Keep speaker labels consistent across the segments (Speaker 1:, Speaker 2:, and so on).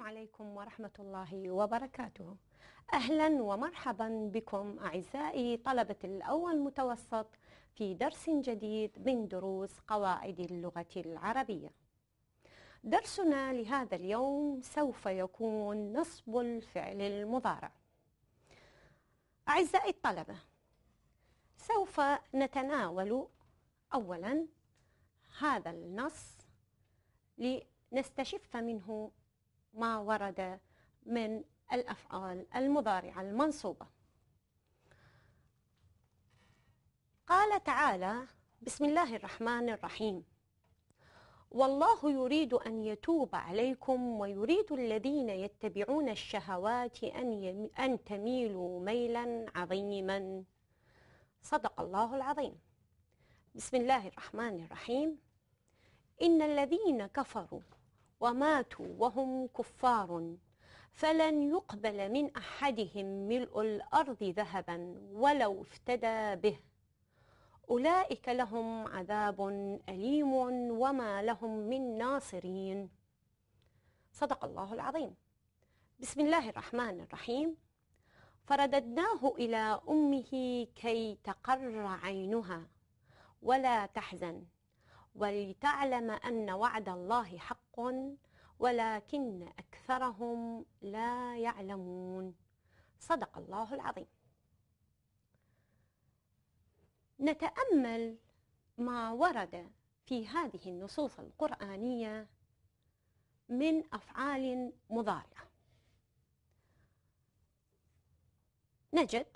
Speaker 1: السلام عليكم ورحمة الله وبركاته أهلا ومرحبا بكم أعزائي طلبة الأول متوسط في درس جديد من دروس قواعد اللغة العربية درسنا لهذا اليوم سوف يكون نصب الفعل المضارع أعزائي الطلبة سوف نتناول أولا هذا النص لنستشف منه ما ورد من الأفعال المضارعة المنصوبة قال تعالى بسم الله الرحمن الرحيم والله يريد أن يتوب عليكم ويريد الذين يتبعون الشهوات أن, يم... أن تميلوا ميلا عظيما صدق الله العظيم بسم الله الرحمن الرحيم إن الذين كفروا وماتوا وهم كفار فلن يقبل من احدهم ملء الارض ذهبا ولو افتدى به اولئك لهم عذاب اليم وما لهم من ناصرين صدق الله العظيم بسم الله الرحمن الرحيم فرددناه الى امه كي تقر عينها ولا تحزن ولتعلم أن وعد الله حق ولكن أكثرهم لا يعلمون صدق الله العظيم نتأمل ما ورد في هذه النصوص القرآنية من أفعال مضارعة نجد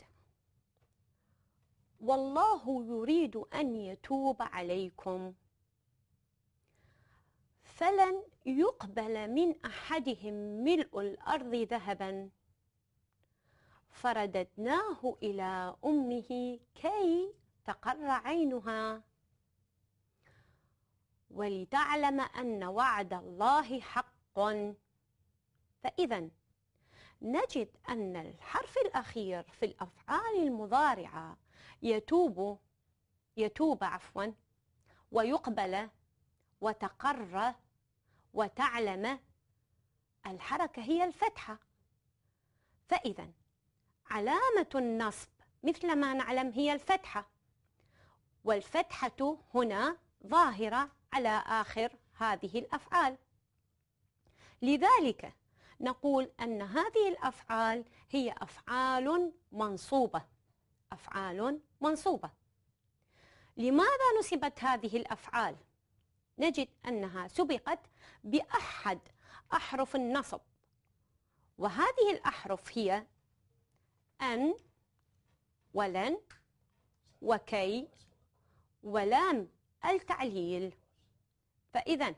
Speaker 1: والله يريد أن يتوب عليكم فلن يقبل من أحدهم ملء الأرض ذهبا فرددناه إلى أمه كي تقر عينها ولتعلم أن وعد الله حق فإذا نجد أن الحرف الأخير في الأفعال المضارعة يتوب يتوب عفوا ويقبل وتقر وتعلم الحركة هي الفتحة فإذا علامة النصب مثل ما نعلم هي الفتحة والفتحة هنا ظاهرة على آخر هذه الأفعال لذلك نقول أن هذه الأفعال هي أفعال منصوبة أفعال منصوبة لماذا نسبت هذه الأفعال؟ نجد أنها سبقت بأحد أحرف النصب وهذه الأحرف هي أن ولن وكي ولام التعليل فإذا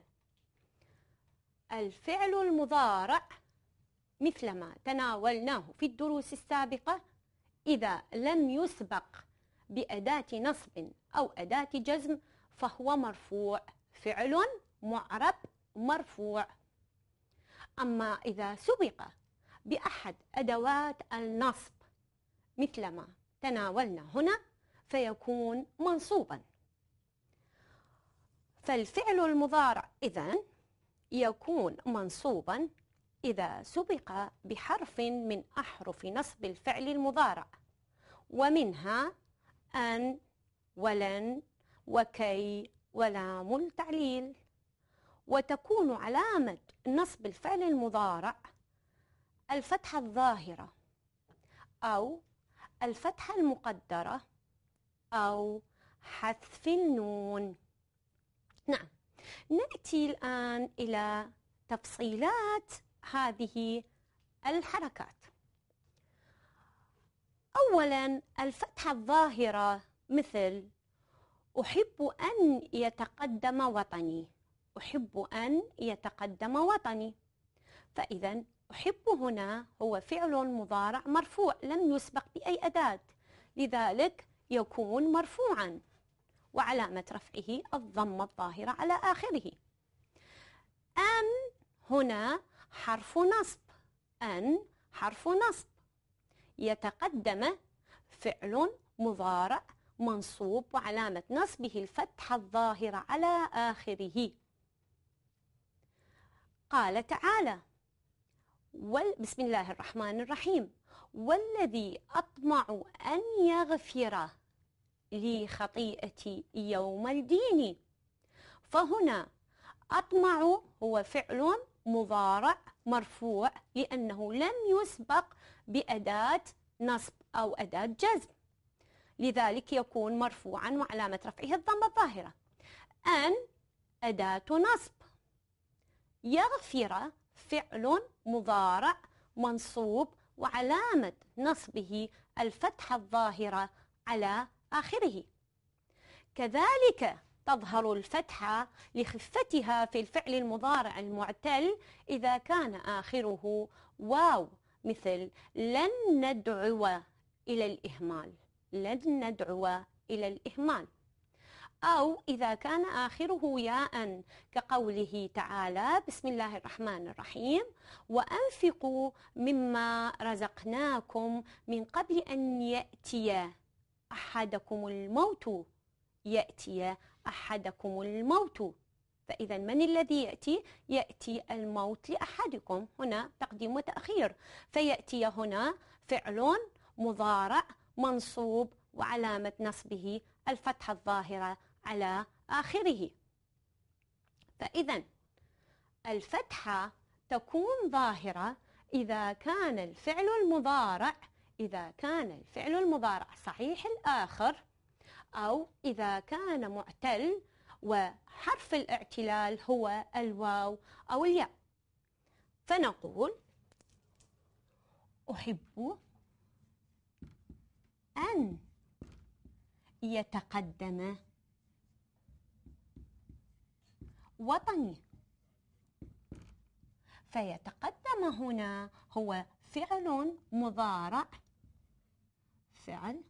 Speaker 1: الفعل المضارع مثلما تناولناه في الدروس السابقة إذا لم يسبق بأداة نصب أو أداة جزم فهو مرفوع فعل معرب مرفوع أما إذا سبق بأحد أدوات النصب مثل ما تناولنا هنا فيكون منصوبا فالفعل المضارع إذا يكون منصوبا إذا سبق بحرف من أحرف نصب الفعل المضارع ومنها أن ولن وكي ولام التعليل وتكون علامة نصب الفعل المضارع الفتحة الظاهرة أو الفتحة المقدرة أو حذف النون نعم نأتي الآن إلى تفصيلات هذه الحركات أولا الفتحة الظاهرة مثل أحب أن يتقدم وطني أحب أن يتقدم وطني فإذا أحب هنا هو فعل مضارع مرفوع لم يسبق بأي أداة لذلك يكون مرفوعا وعلامة رفعه الضمة الظاهرة على آخره أن هنا حرف نصب أن حرف نصب يتقدم فعل مضارع منصوب وعلامة نصبه الفتحة الظاهرة على آخره قال تعالى بسم الله الرحمن الرحيم والذي أطمع أن يغفر لي خطيئتي يوم الدين فهنا أطمع هو فعل مضارع مرفوع لأنه لم يسبق بأداة نصب أو أداة جزم لذلك يكون مرفوعا وعلامة رفعه الضمة الظاهرة أن أداة نصب يغفر فعل مضارع منصوب وعلامة نصبه الفتحة الظاهرة على آخره كذلك تظهر الفتحة لخفتها في الفعل المضارع المعتل إذا كان آخره واو مثل لن ندعو إلى الإهمال لن ندعو إلى الإهمال أو إذا كان آخره ياء كقوله تعالى بسم الله الرحمن الرحيم وأنفقوا مما رزقناكم من قبل أن يأتي أحدكم الموت يأتي أحدكم الموت فإذا من الذي يأتي؟ يأتي الموت لأحدكم هنا تقديم وتأخير فيأتي هنا فعل مضارع منصوب وعلامة نصبه الفتحة الظاهرة على آخره فإذا الفتحة تكون ظاهرة إذا كان الفعل المضارع إذا كان الفعل المضارع صحيح الآخر أو إذا كان معتل وحرف الاعتلال هو الواو أو الياء فنقول أحب أن يتقدم وطني فيتقدم هنا هو فعل مضارع فعل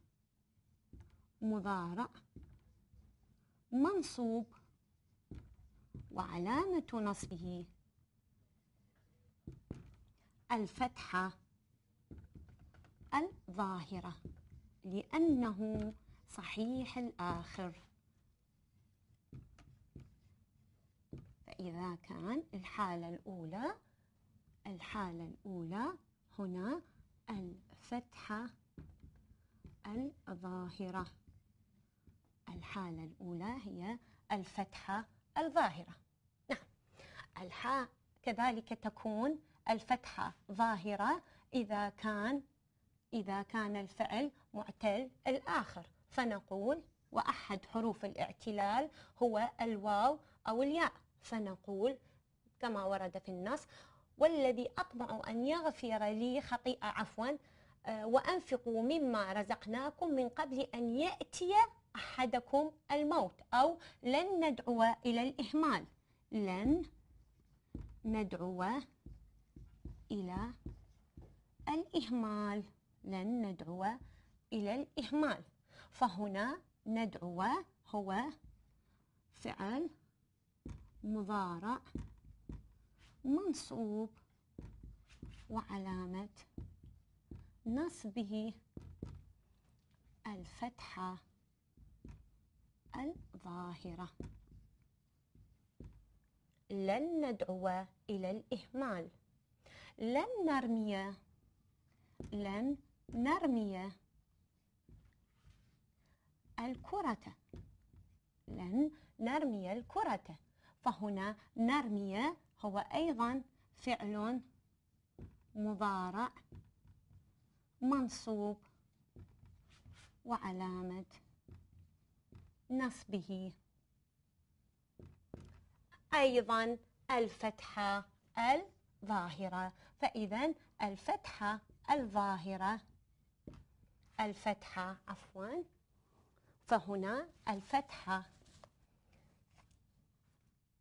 Speaker 1: مضارع منصوب وعلامة نصبه الفتحة الظاهرة لأنه صحيح الآخر فإذا كان الحالة الأولى الحالة الأولى هنا الفتحة الظاهرة الحالة الأولى هي الفتحة الظاهرة نعم الحاء كذلك تكون الفتحة ظاهرة إذا كان إذا كان الفعل معتل الآخر فنقول وأحد حروف الاعتلال هو الواو أو الياء فنقول كما ورد في النص والذي أطمع أن يغفر لي خطيئة عفوا آه، وأنفقوا مما رزقناكم من قبل أن يأتي أحدكم الموت أو لن ندعو إلى الإهمال لن ندعو إلى الإهمال لن ندعو إلى الإهمال فهنا ندعو هو فعل مضارع منصوب وعلامة نصبه الفتحة الظاهرة لن ندعو إلى الإهمال لن نرمي لن نرمي الكرة لن نرمي الكرة فهنا نرمي هو أيضا فعل مضارع منصوب وعلامة نصبه أيضا الفتحة الظاهرة فإذا الفتحة الظاهرة الفتحة عفواً فهنا الفتحة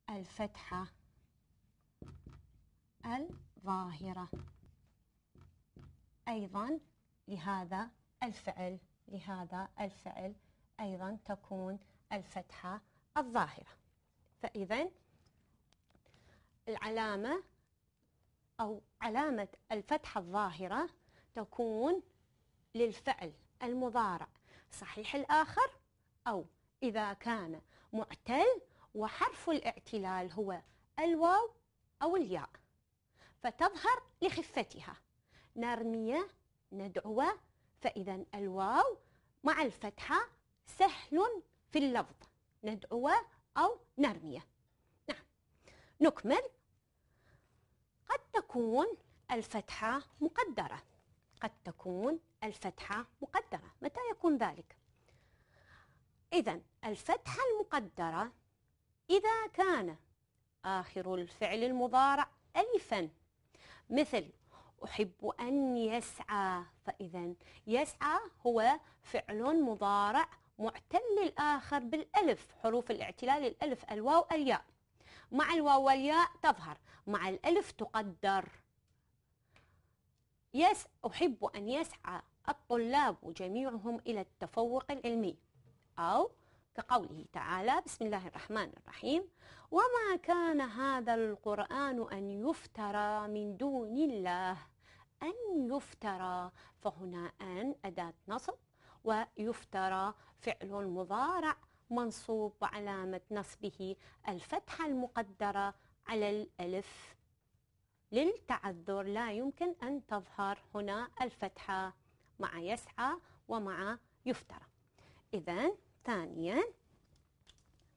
Speaker 1: الفتحة الظاهرة أيضا لهذا الفعل لهذا الفعل أيضا تكون الفتحة الظاهرة فإذا العلامة أو علامة الفتحة الظاهرة تكون للفعل المضارع صحيح الآخر أو إذا كان معتل وحرف الاعتلال هو الواو أو الياء فتظهر لخفتها نرمية ندعو فإذا الواو مع الفتحة سهل في اللفظ ندعو أو نرمية نعم نكمل قد تكون الفتحة مقدرة قد تكون الفتحة مقدرة متى يكون ذلك؟ إذا الفتحة المقدرة إذا كان آخر الفعل المضارع ألفا مثل أحب أن يسعى فإذا يسعى هو فعل مضارع معتل الآخر بالألف حروف الاعتلال الألف الواو الياء مع الواو والياء تظهر مع الألف تقدر يس أحب أن يسعى الطلاب جميعهم إلى التفوق العلمي أو كقوله تعالى بسم الله الرحمن الرحيم وما كان هذا القرآن أن يفترى من دون الله أن يفترى فهنا أن أداة نصب ويفترى فعل مضارع منصوب وعلامة نصبه الفتحة المقدرة على الألف للتعذر لا يمكن أن تظهر هنا الفتحة مع يسعى ومع يفترى إذا ثانيا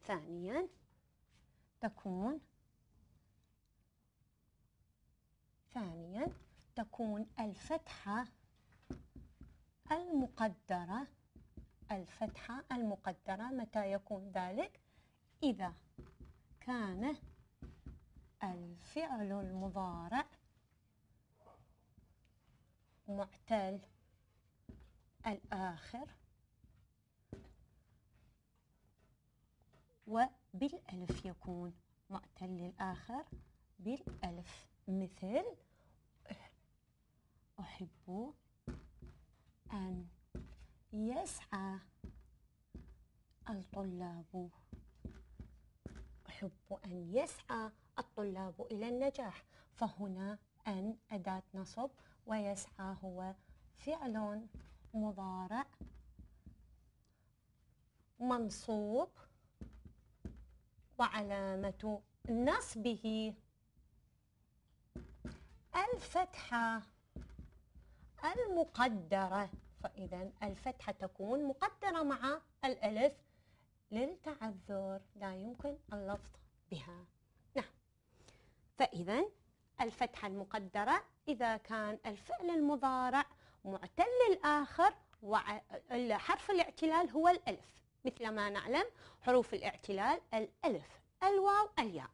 Speaker 1: ثانيا تكون ثانيا تكون الفتحة المقدرة الفتحة المقدرة متى يكون ذلك؟ إذا كان الفعل المضارع معتل الآخر وبالألف يكون معتل الآخر بالألف مثل أحب أن يسعى الطلاب أحب أن يسعى الطلاب إلى النجاح فهنا أن أداة نصب ويسعى هو فعل مضارع منصوب وعلامة نصبه الفتحة المقدرة فإذا الفتحة تكون مقدرة مع الألف للتعذر لا يمكن اللفظ بها فإذا الفتحة المقدرة إذا كان الفعل المضارع معتل الآخر وحرف الاعتلال هو الألف مثل ما نعلم حروف الاعتلال الألف الواو الياء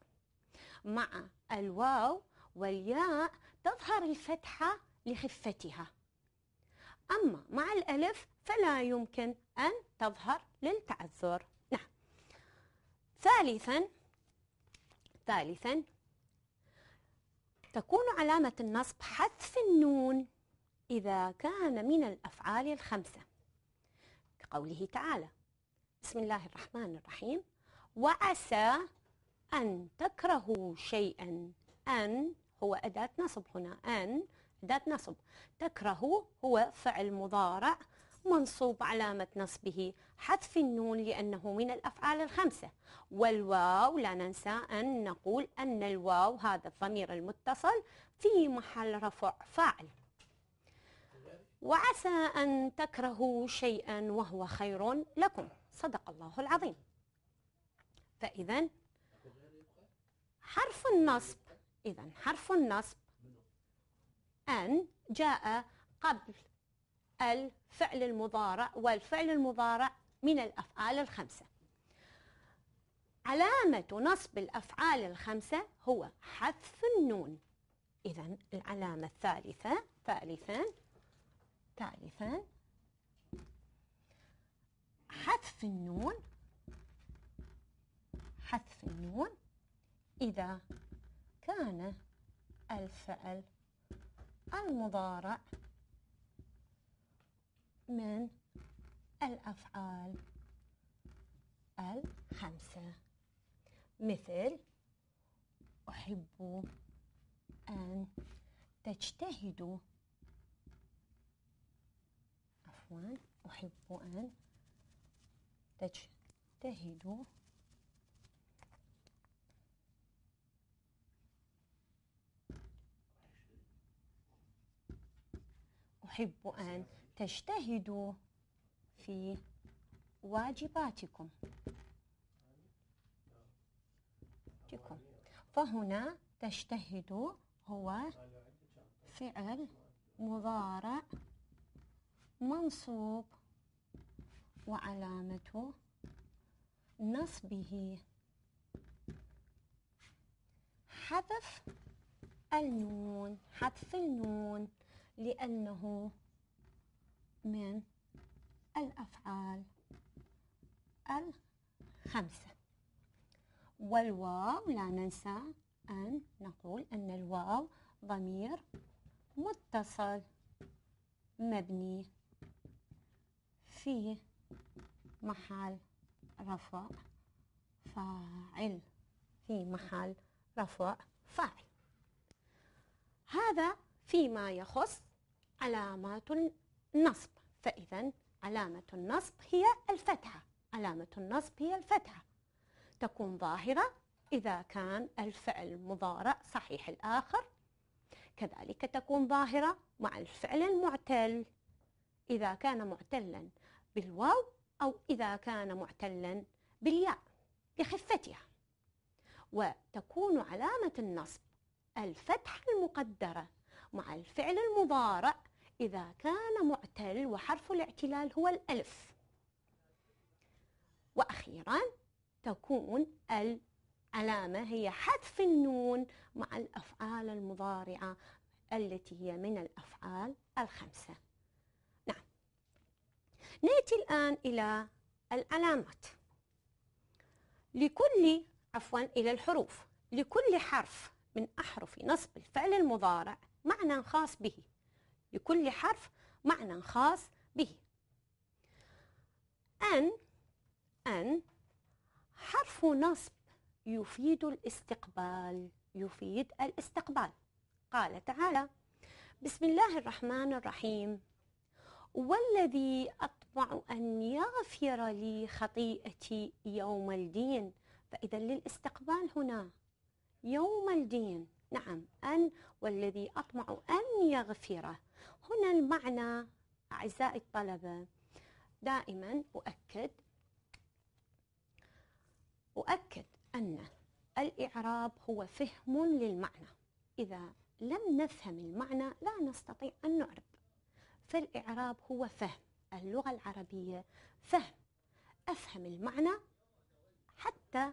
Speaker 1: مع الواو والياء تظهر الفتحة لخفتها أما مع الألف فلا يمكن أن تظهر للتعذر نعم ثالثا ثالثا تكون علامة النصب حذف النون إذا كان من الأفعال الخمسة كقوله تعالى بسم الله الرحمن الرحيم وعسى أن تكرهوا شيئا أن هو أداة نصب هنا أن أداة نصب تكرهوا هو فعل مضارع منصوب علامة نصبه حذف النون لأنه من الأفعال الخمسة والواو لا ننسى أن نقول أن الواو هذا الضمير المتصل في محل رفع فاعل وعسى أن تكرهوا شيئا وهو خير لكم صدق الله العظيم فإذا حرف النصب إذا حرف النصب أن جاء قبل الفعل المضارع والفعل المضارع من الأفعال الخمسة علامة نصب الأفعال الخمسة هو حذف النون إذا العلامة الثالثة ثالثا ثالثا حذف النون حذف النون إذا كان الفعل المضارع من الأفعال الخمسة مثل أحب أن تجتهد عفوا أحب أن تجتهد أحب أن تجتهدوا في واجباتكم فهنا تجتهدوا هو فعل مضارع منصوب وعلامة نصبه حذف النون حذف النون لأنه من الأفعال الخمسة والواو لا ننسى أن نقول أن الواو ضمير متصل مبني في محل رفع فاعل في محل رفع فاعل هذا فيما يخص علامات النصب فإذا علامة النصب هي الفتحة علامة النصب هي الفتحة تكون ظاهرة إذا كان الفعل مضارع صحيح الآخر كذلك تكون ظاهرة مع الفعل المعتل إذا كان معتلا بالواو أو إذا كان معتلا بالياء لخفتها وتكون علامة النصب الفتحة المقدرة مع الفعل المضارع إذا كان معتل وحرف الاعتلال هو الألف وأخيرا تكون العلامة هي حذف النون مع الأفعال المضارعة التي هي من الأفعال الخمسة نعم نأتي الآن إلى العلامات لكل عفوا إلى الحروف لكل حرف من أحرف نصب الفعل المضارع معنى خاص به لكل حرف معنى خاص به أن أن حرف نصب يفيد الاستقبال يفيد الاستقبال قال تعالى بسم الله الرحمن الرحيم والذي أطمع أن يغفر لي خطيئتي يوم الدين فإذا للاستقبال هنا يوم الدين نعم أن والذي أطمع أن يغفره هنا المعنى أعزائي الطلبة دائما أؤكد أؤكد أن الإعراب هو فهم للمعنى إذا لم نفهم المعنى لا نستطيع أن نعرب فالإعراب هو فهم اللغة العربية فهم أفهم المعنى حتى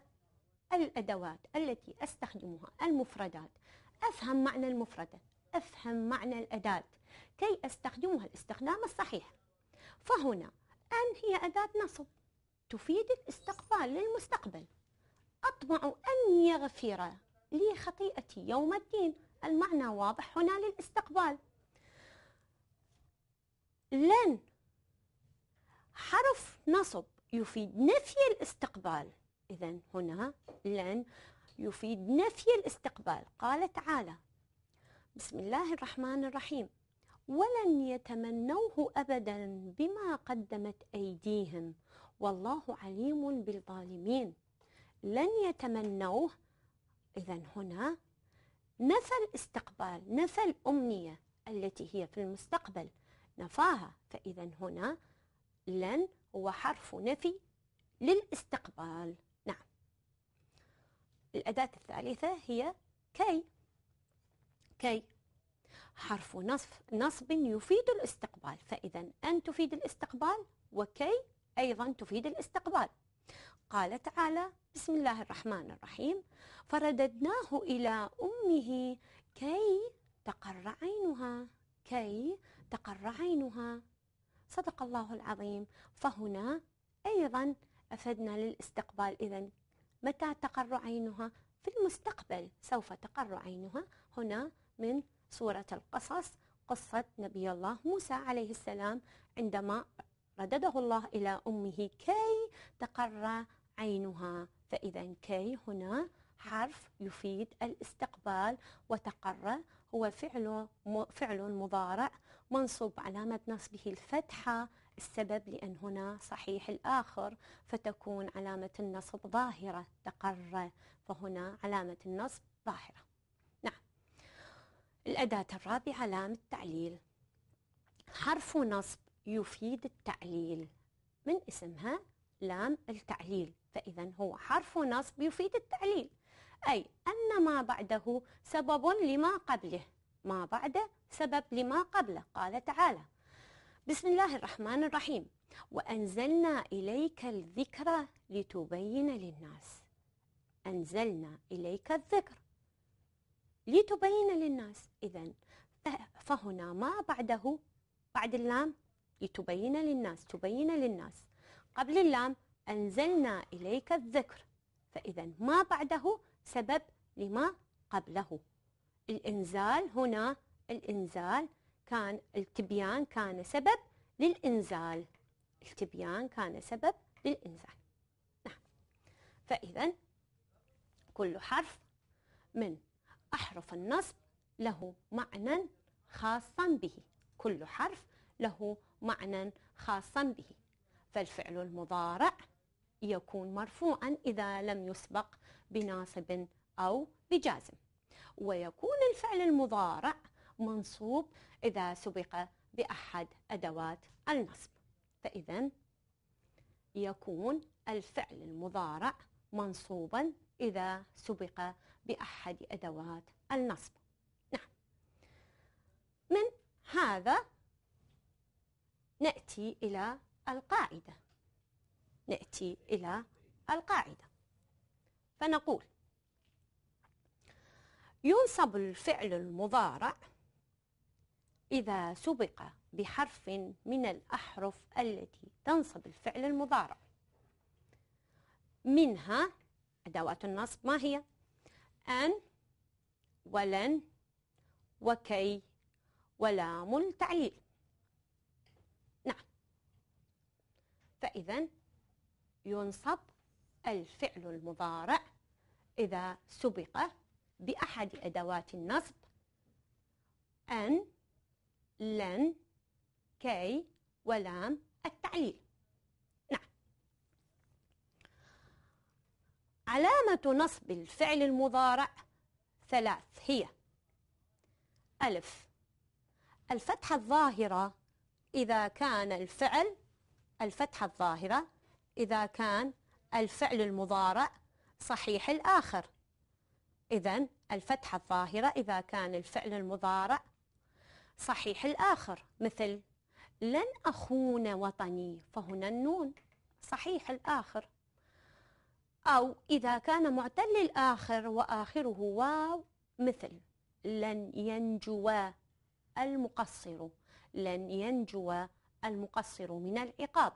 Speaker 1: الأدوات التي أستخدمها المفردات أفهم معنى المفردة أفهم معنى الأداة كي أستخدمها الاستخدام الصحيح فهنا أن هي أداة نصب تفيد الاستقبال للمستقبل أطمع أن يغفر لي خطيئتي يوم الدين المعنى واضح هنا للاستقبال لن حرف نصب يفيد نفي الاستقبال إذا هنا لن يفيد نفي الاستقبال قال تعالى بسم الله الرحمن الرحيم ولن يتمنوه أبدا بما قدمت أيديهم والله عليم بالظالمين لن يتمنوه إذا هنا نفى الاستقبال نفى الأمنية التي هي في المستقبل نفاها فإذا هنا لن هو حرف نفي للاستقبال نعم الأداة الثالثة هي كي كي حرف نصب نصب يفيد الاستقبال فإذا أن تفيد الاستقبال وكي أيضا تفيد الاستقبال قال تعالى بسم الله الرحمن الرحيم فرددناه إلى أمه كي تقر عينها كي تقر عينها صدق الله العظيم فهنا أيضا أفدنا للاستقبال إذا متى تقر عينها في المستقبل سوف تقر عينها هنا من سورة القصص قصة نبي الله موسى عليه السلام عندما ردده الله إلى أمه كي تقر عينها فإذا كي هنا حرف يفيد الاستقبال وتقر هو فعل فعل مضارع منصوب علامة نصبه الفتحة السبب لأن هنا صحيح الآخر فتكون علامة النصب ظاهرة تقر فهنا علامة النصب ظاهرة الأداة الرابعة لام التعليل حرف نصب يفيد التعليل من اسمها لام التعليل فإذا هو حرف نصب يفيد التعليل أي أن ما بعده سبب لما قبله ما بعده سبب لما قبله قال تعالى بسم الله الرحمن الرحيم وأنزلنا إليك الذكر لتبين للناس أنزلنا إليك الذكر لتبين للناس إذا فهنا ما بعده بعد اللام لتبين للناس تبين للناس قبل اللام أنزلنا إليك الذكر فإذا ما بعده سبب لما قبله الإنزال هنا الإنزال كان التبيان كان سبب للإنزال التبيان كان سبب للإنزال نعم فإذا كل حرف من أحرف النصب له معنى خاصا به كل حرف له معنى خاصا به فالفعل المضارع يكون مرفوعا إذا لم يسبق بناصب أو بجازم ويكون الفعل المضارع منصوب إذا سبق بأحد أدوات النصب فإذا يكون الفعل المضارع منصوبا إذا سبق بأحد أدوات النصب نعم من هذا نأتي إلى القاعدة نأتي إلى القاعدة فنقول ينصب الفعل المضارع إذا سبق بحرف من الأحرف التي تنصب الفعل المضارع منها أدوات النصب ما هي؟ أن ولن وكي ولام التعليل نعم فإذا ينصب الفعل المضارع إذا سبق بأحد أدوات النصب أن لن كي ولام التعليل علامة نصب الفعل المضارع ثلاث هي ألف الفتحة الظاهرة إذا كان الفعل الفتحة الظاهرة إذا كان الفعل المضارع صحيح الآخر إذا الفتحة الظاهرة إذا كان الفعل المضارع صحيح الآخر مثل لن أخون وطني فهنا النون صحيح الآخر أو إذا كان معتل الآخر وآخره واو مثل لن ينجو المقصر لن ينجو المقصر من العقاب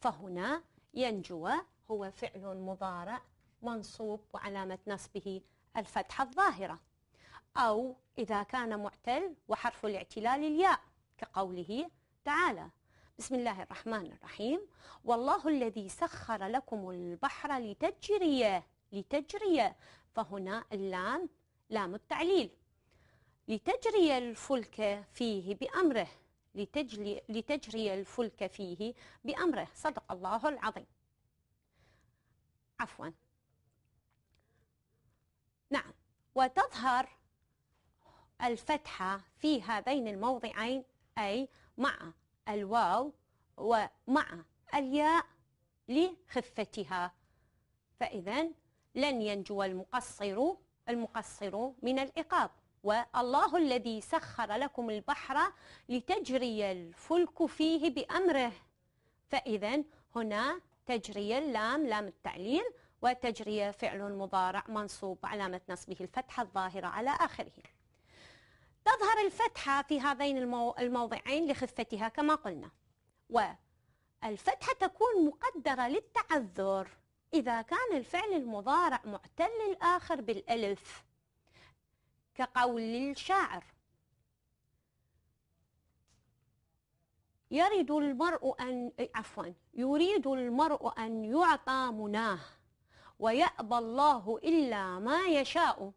Speaker 1: فهنا ينجو هو فعل مضارع منصوب وعلامة نصبه الفتحة الظاهرة أو إذا كان معتل وحرف الاعتلال الياء كقوله تعالى بسم الله الرحمن الرحيم والله الذي سخر لكم البحر لتجري لتجري فهنا اللام لام التعليل لتجري الفلك فيه بأمره لتجري, لتجري الفلك فيه بأمره صدق الله العظيم عفوا نعم وتظهر الفتحة في هذين الموضعين أي مع الواو ومع الياء لخفتها فإذا لن ينجو المقصر المقصر من العقاب والله الذي سخر لكم البحر لتجري الفلك فيه بأمره فإذا هنا تجري اللام لام التعليل وتجري فعل مضارع منصوب علامة نصبه الفتحة الظاهرة على آخره تظهر الفتحة في هذين الموضعين لخفتها كما قلنا والفتحة تكون مقدرة للتعذر إذا كان الفعل المضارع معتل الآخر بالألف كقول الشاعر يرد المرء أن إيه، عفوا يريد المرء أن يعطى مناه ويأبى الله إلا ما يشاء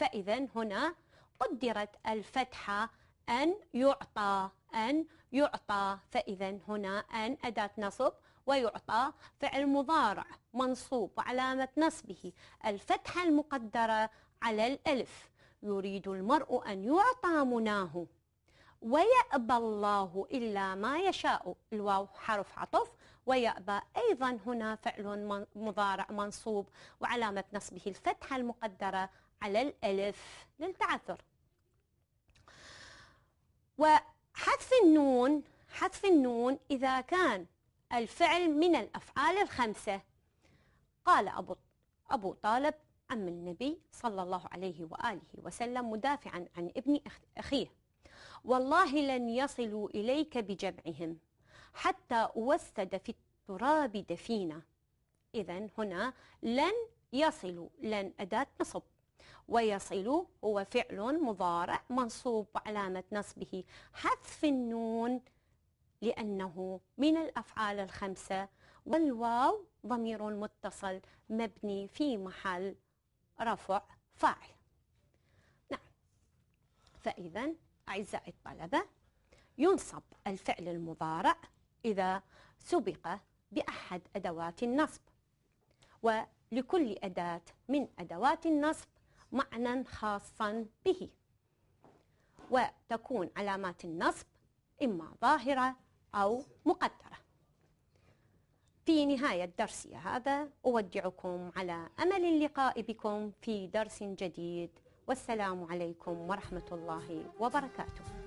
Speaker 1: فإذا هنا قدرت الفتحة أن يعطى أن يعطى فإذا هنا أن أداة نصب ويعطى فعل مضارع منصوب وعلامة نصبه الفتحة المقدرة على الألف يريد المرء أن يعطى مناه ويأبى الله إلا ما يشاء الواو حرف عطف ويأبى أيضا هنا فعل مضارع منصوب وعلامة نصبه الفتحة المقدرة على الألف للتعثر وحذف النون حذف النون إذا كان الفعل من الأفعال الخمسة قال أبو أبو طالب عم النبي صلى الله عليه وآله وسلم مدافعا عن ابن أخيه والله لن يصلوا إليك بجمعهم حتى أوسد في التراب دفينة إذا هنا لن يصلوا لن أداة نصب ويصل هو فعل مضارع منصوب وعلامة نصبه حذف النون لأنه من الأفعال الخمسة والواو ضمير متصل مبني في محل رفع فاعل نعم فإذا أعزائي الطلبة ينصب الفعل المضارع إذا سبق بأحد أدوات النصب ولكل أداة من أدوات النصب معنى خاصا به وتكون علامات النصب إما ظاهرة أو مقدرة في نهاية درسي هذا أودعكم على أمل اللقاء بكم في درس جديد والسلام عليكم ورحمة الله وبركاته